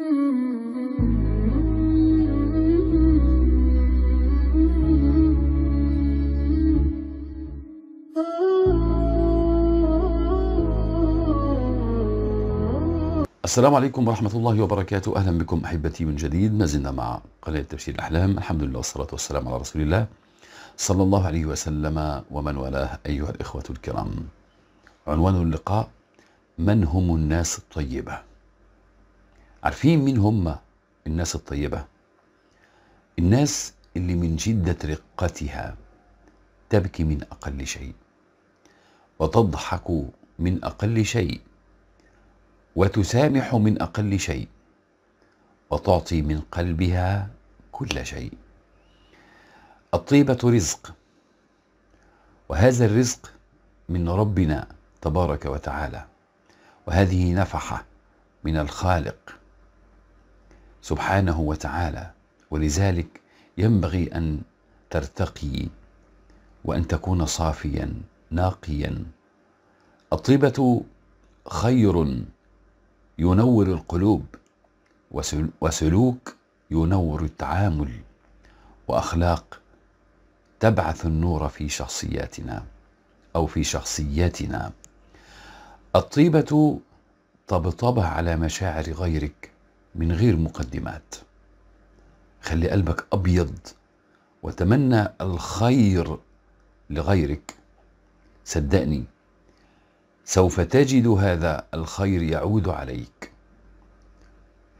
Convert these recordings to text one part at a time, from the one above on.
السلام عليكم ورحمة الله وبركاته أهلا بكم أحبتي من جديد ما زلنا مع قناة تبشير الأحلام الحمد لله والصلاة والسلام على رسول الله صلى الله عليه وسلم ومن والاه أيها الإخوة الكرام عنوان اللقاء من هم الناس الطيبة عارفين مين هم الناس الطيبة الناس اللي من شدة رقتها تبكي من أقل شيء وتضحك من أقل شيء وتسامح من أقل شيء وتعطي من قلبها كل شيء الطيبة رزق وهذا الرزق من ربنا تبارك وتعالى وهذه نفحة من الخالق سبحانه وتعالى ولذلك ينبغي ان ترتقي وان تكون صافيا ناقيا الطيبه خير ينور القلوب وسلوك ينور التعامل واخلاق تبعث النور في شخصياتنا او في شخصياتنا الطيبه طبطبه على مشاعر غيرك من غير مقدمات خلي قلبك أبيض وتمنى الخير لغيرك صدقني سوف تجد هذا الخير يعود عليك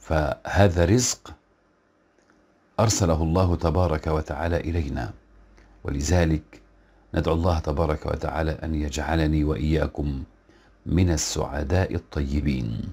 فهذا رزق أرسله الله تبارك وتعالى إلينا ولذلك ندعو الله تبارك وتعالى أن يجعلني وإياكم من السعداء الطيبين